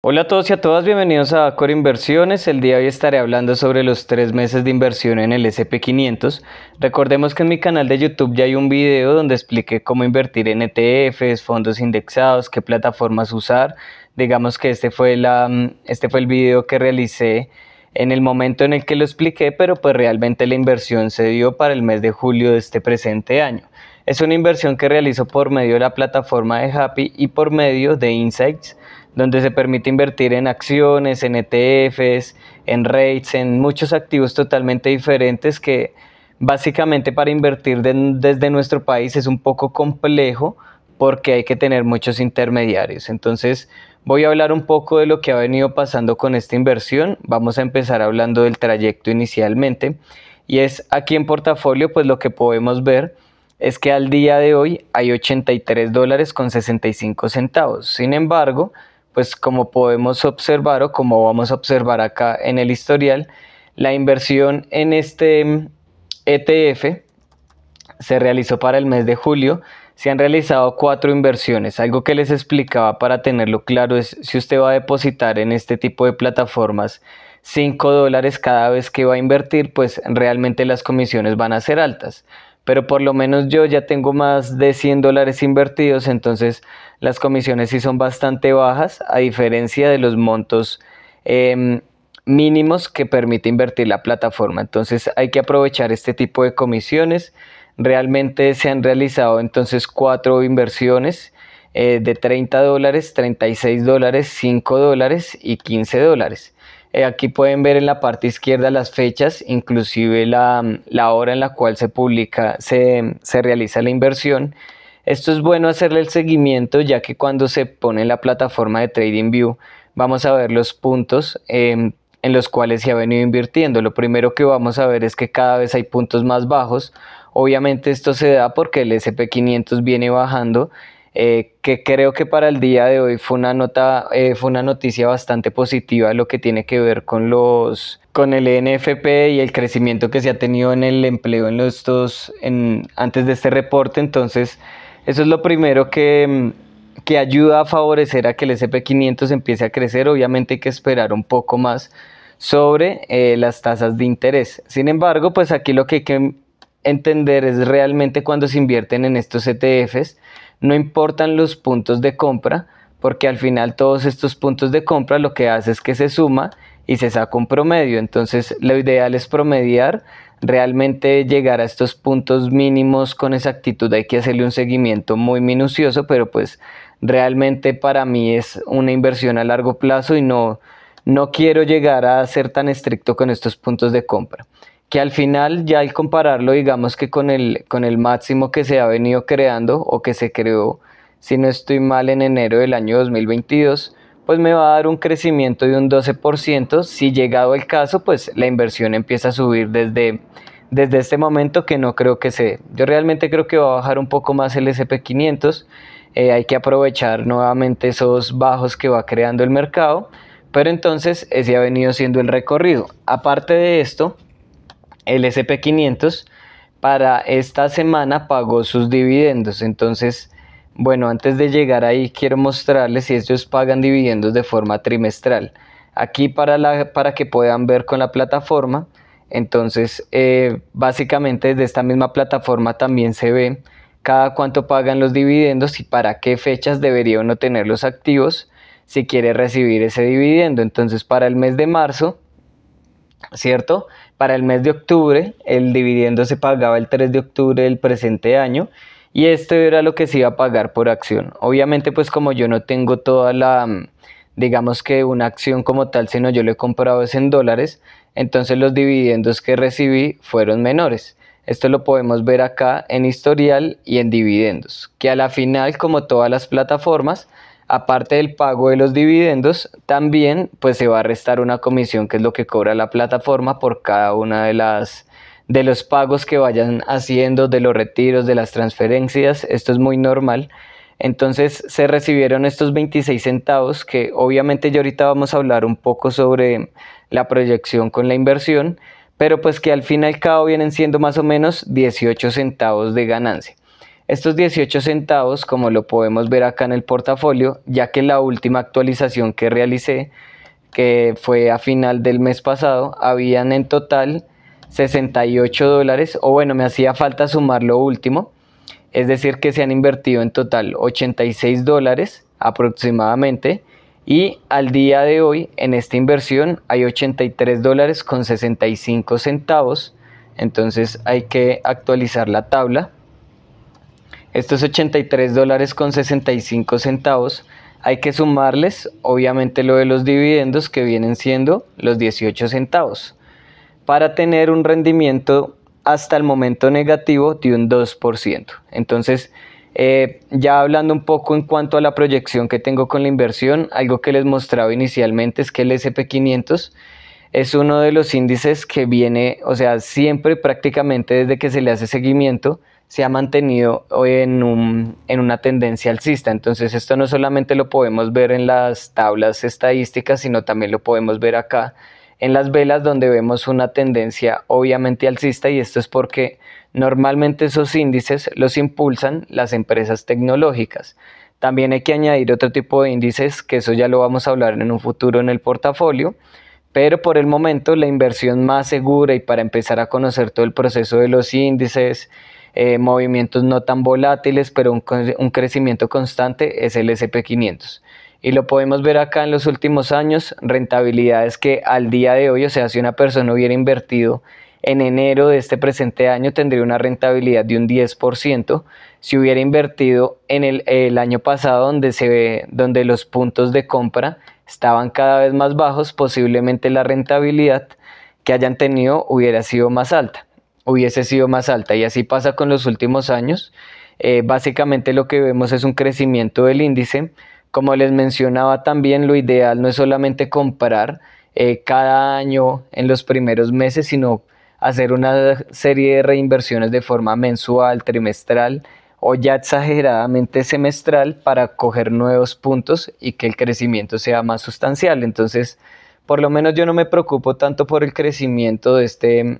Hola a todos y a todas, bienvenidos a Core Inversiones. El día de hoy estaré hablando sobre los tres meses de inversión en el SP500. Recordemos que en mi canal de YouTube ya hay un video donde expliqué cómo invertir en ETFs, fondos indexados, qué plataformas usar. Digamos que este fue, mm, este fue el video que realicé en el momento en el que lo expliqué, pero pues realmente la inversión se dio para el mes de julio de este presente año. Es una inversión que realizó por medio de la plataforma de Happy y por medio de Insights donde se permite invertir en acciones, en ETFs, en rates, en muchos activos totalmente diferentes que básicamente para invertir desde nuestro país es un poco complejo porque hay que tener muchos intermediarios. Entonces voy a hablar un poco de lo que ha venido pasando con esta inversión. Vamos a empezar hablando del trayecto inicialmente. Y es aquí en portafolio, pues lo que podemos ver es que al día de hoy hay 83 dólares con 65 centavos. Sin embargo, pues como podemos observar o como vamos a observar acá en el historial, la inversión en este mm, ETF se realizó para el mes de julio. Se han realizado cuatro inversiones. Algo que les explicaba para tenerlo claro es si usted va a depositar en este tipo de plataformas 5 dólares cada vez que va a invertir, pues realmente las comisiones van a ser altas pero por lo menos yo ya tengo más de 100 dólares invertidos, entonces las comisiones sí son bastante bajas, a diferencia de los montos em, mínimos que permite invertir la plataforma. Entonces hay que aprovechar este tipo de comisiones. Realmente se han realizado entonces cuatro inversiones eh, de 30 dólares, 36 dólares, 5 dólares y 15 dólares. Eh, aquí pueden ver en la parte izquierda las fechas, inclusive la, la hora en la cual se publica, se, se realiza la inversión. Esto es bueno hacerle el seguimiento ya que cuando se pone en la plataforma de TradingView vamos a ver los puntos em, en los cuales se ha venido invirtiendo. Lo primero que vamos a ver es que cada vez hay puntos más bajos. Obviamente esto se da porque el SP500 viene bajando eh, que creo que para el día de hoy fue una, nota, eh, fue una noticia bastante positiva lo que tiene que ver con, los, con el NFP y el crecimiento que se ha tenido en el empleo en los antes de este reporte. Entonces, eso es lo primero que, ayuda a favorecer a que el SP500 empiece a crecer. Obviamente hay que esperar un poco más sobre eh, las tasas de interés. Sin embargo, pues aquí lo que hay que entender es realmente cuando se invierten en estos ETFs, no importan los puntos de compra, porque al final todos estos puntos de compra lo que hace es que se suma y se saca un promedio. Entonces lo ideal es promediar, realmente llegar a estos puntos mínimos con exactitud. Hay que hacerle un seguimiento muy minucioso, pero pues realmente para mí es una inversión a largo plazo y no, no quiero llegar a ser tan estricto con estos puntos de compra que al final ya al compararlo digamos que con el, con el máximo que se ha venido creando o que se creó, si no estoy mal, en enero del año 2022, pues me va a dar un crecimiento de un 12%. Si llegado el caso, pues la inversión empieza a subir desde, desde este momento que no creo que se... Yo realmente creo que va a bajar un poco más el SP500. Eh, hay que aprovechar nuevamente esos bajos que va creando el mercado. Pero entonces ese ha venido siendo el recorrido. Aparte de esto, el SP500 para esta semana pagó sus dividendos. Entonces, bueno, antes de llegar ahí quiero mostrarles si ellos pagan dividendos de forma trimestral. Aquí para, la, para que puedan ver con la plataforma. Entonces, eh, básicamente desde esta misma plataforma también se ve cada cuánto pagan los dividendos y para qué fechas debería uno los activos si quiere recibir ese dividendo. Entonces, para el mes de marzo, ¿cierto? Para el mes de octubre, el dividendo se pagaba el 3 de octubre del presente año y esto era lo que se iba a pagar por acción. Obviamente, pues como yo no tengo toda la, mm, digamos que una acción como tal, sino yo lo he comprado es en dólares, entonces los dividendos que recibí fueron menores. Esto lo podemos ver acá en historial y en dividendos, que a la final, como todas las plataformas, aparte del pago de los dividendos, también pues se va a restar una comisión que es lo que cobra la plataforma por cada una de las de los pagos que vayan haciendo, de los retiros, de las transferencias, esto es muy normal. Entonces se recibieron estos 26 centavos que obviamente yo ahorita vamos a hablar un poco sobre la proyección con la inversión, pero pues que al fin y al cabo vienen siendo más o menos 18 centavos de ganancia. Estos 18 centavos, como lo podemos ver acá en el portafolio, ya que la última actualización que realicé, que fue a final del mes pasado, habían en total 68 dólares, o bueno, me hacía falta sumar lo último, es decir, que se han invertido en total 86 dólares aproximadamente, y al día de hoy en esta inversión hay 83 dólares con 65 centavos, entonces hay que actualizar la tabla estos 83 dólares con 65 centavos hay que sumarles obviamente lo de los dividendos que vienen siendo los 18 centavos para tener un rendimiento hasta el momento negativo de un 2%. Entonces, eh, ya hablando un poco en cuanto a la proyección que tengo con la inversión, algo que les mostraba inicialmente es que el SP500 es uno de los índices que viene, o sea, siempre prácticamente desde que se le hace seguimiento, se ha mantenido en, en, una tendencia alcista. Entonces esto no solamente lo podemos ver en las tablas estadísticas, sino también lo podemos ver acá en las velas donde vemos una tendencia obviamente alcista y esto es porque normalmente esos índices los impulsan las empresas tecnológicas. También hay que añadir otro tipo de índices, que eso ya lo vamos a hablar en un futuro en el portafolio, pero por el momento la inversión más segura y para empezar a conocer todo el proceso de los índices, eh, movimientos no tan volátiles, pero un, un crecimiento constante, es el SP500 y lo podemos ver acá en los últimos años, rentabilidades que al día de hoy, o sea, si una persona hubiera invertido en enero de este presente año, tendría una rentabilidad de un 10%. Si hubiera invertido en el, el año pasado, donde, se donde los puntos de compra estaban cada vez más bajos, posiblemente la rentabilidad que hayan tenido hubiera sido más alta hubiese sido más alta. Y así pasa con los últimos años. Eh, básicamente lo que vemos es un crecimiento del índice. Como les mencionaba también, lo ideal no es solamente comprar eh, cada año en los primeros meses, sino hacer una serie de reinversiones de forma mensual, trimestral o ya exageradamente semestral para coger nuevos puntos y que el crecimiento sea más sustancial. Entonces, por lo menos yo no me preocupo tanto por el crecimiento de este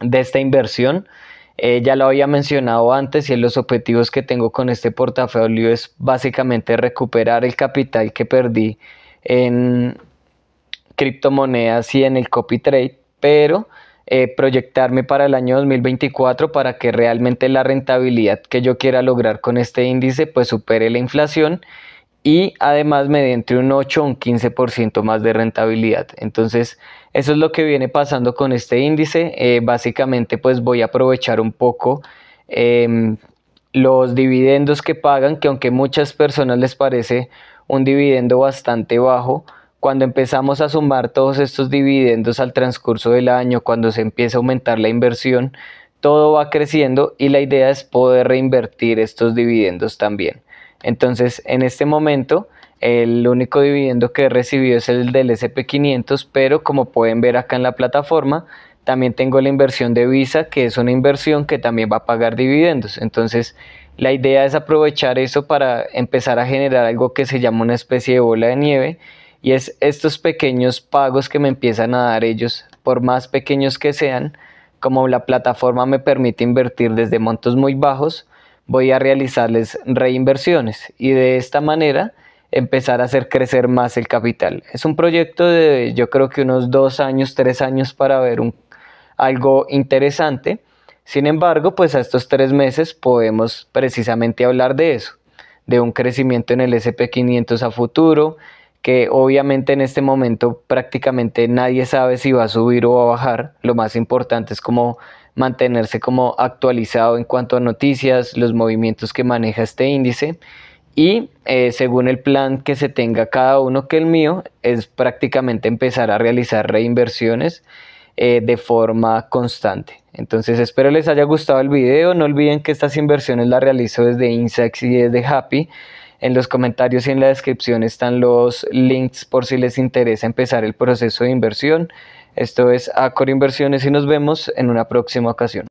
de esta inversión. Eh, ya lo había mencionado antes y en los objetivos que tengo con este portafolio es básicamente recuperar el capital que perdí en criptomonedas y en el copy trade, pero eh, proyectarme para el año 2024 para que realmente la rentabilidad que yo quiera lograr con este índice pues supere la inflación y además entre un 8 o un 15% más de rentabilidad. Entonces, eso es lo que viene pasando con este índice. Eh, básicamente, pues voy a aprovechar un poco em, los dividendos que pagan, que aunque muchas personas les parece un dividendo bastante bajo, cuando empezamos a sumar todos estos dividendos al transcurso del año, cuando se empieza a aumentar la inversión, todo va creciendo y la idea es poder reinvertir estos dividendos también. Entonces, en este momento, el único dividendo que he recibido es el del SP500, pero como pueden ver acá en la plataforma, también tengo la inversión de Visa, que es una inversión que también va a pagar dividendos. Entonces, la idea es aprovechar eso para empezar a generar algo que se llama una especie de bola de nieve y es estos pequeños pagos que me empiezan a dar ellos, por más pequeños que sean, como la plataforma me permite invertir desde montos muy bajos voy a realizarles reinversiones y de esta manera empezar a hacer crecer más el capital. Es un proyecto de yo creo que unos dos años, tres años para ver un, algo interesante. Sin embargo, pues a estos tres meses podemos precisamente hablar de eso, de un crecimiento en el SP500 a futuro, que obviamente en este momento prácticamente nadie sabe si va a subir o va a bajar. Lo más importante es cómo mantenerse como actualizado en cuanto a noticias, los movimientos que maneja este índice y eh, según el plan que se tenga cada uno que el mío es prácticamente empezar a realizar reinversiones eh, de forma constante. Entonces espero les haya gustado el video, no olviden que estas inversiones las realizo desde Insex y desde Happy. En los comentarios y en la descripción están los links por si les interesa empezar el proceso de inversión. Esto es Acor Inversiones y nos vemos en una próxima ocasión.